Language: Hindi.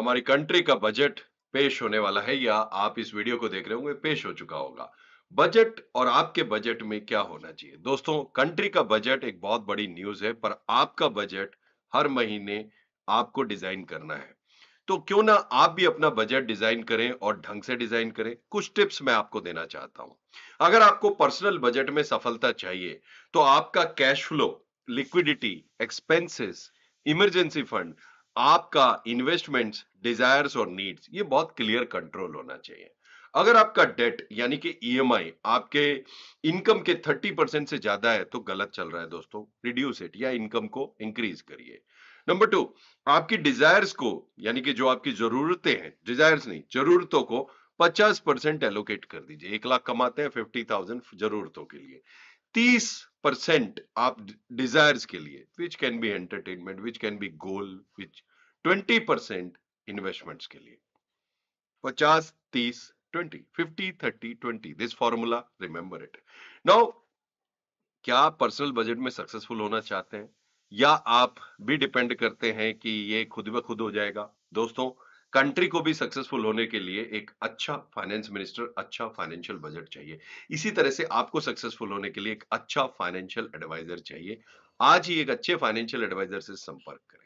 हमारी कंट्री का बजट पेश होने वाला है या आप इस वीडियो को देख रहे होंगे पेश हो चुका होगा बजट और आपके बजट में क्या होना चाहिए दोस्तों कंट्री का बजट एक बहुत बड़ी न्यूज है पर आपका बजट हर महीने आपको डिजाइन करना है तो क्यों ना आप भी अपना बजट डिजाइन करें और ढंग से डिजाइन करें कुछ टिप्स मैं आपको देना चाहता हूं अगर आपको पर्सनल बजट में सफलता चाहिए तो आपका cash flow liquidity expenses emergency fund आपका इन्वेस्टमेंट्स डिजायर्स और नीड्स ये बहुत क्लियर कंट्रोल होना चाहिए अगर आपका डेट यानी कि ईएमआई e आपके इनकम के 30 परसेंट से ज्यादा है तो गलत चल रहा है दोस्तों रिड्यूस इट या इनकम को इंक्रीज करिए नंबर टू आपकी डिजायर्स को यानी कि जो आपकी जरूरतें हैं डिजायर्स नहीं जरूरतों को 50 परसेंट एलोकेट कर दीजिए एक लाख कमाते हैं फिफ्टी थाउजेंड जरूरतों के लिए 30 परसेंट आप डिजायर्स के लिए which can be entertainment which can be goal which twenty percent investments के लिए पचास तीस twenty fifty thirty twenty this formula remember it now क्या आप पर्सनल बजट में सक्सेसफुल होना चाहते हैं या आप भी डिपेंड करते हैं कि ये खुद ब खुद हो जाएगा दोस्तों कंट्री को भी सक्सेसफुल होने के लिए एक अच्छा फाइनेंस मिनिस्टर अच्छा फाइनेंशियल बजट चाहिए इसी तरह से आपको सक्सेसफुल होने के लिए एक अच्छा फाइनेंशियल एडवाइजर चाहिए आज ही एक अच्छे फाइनेंशियल एडवाइजर से संपर्क करें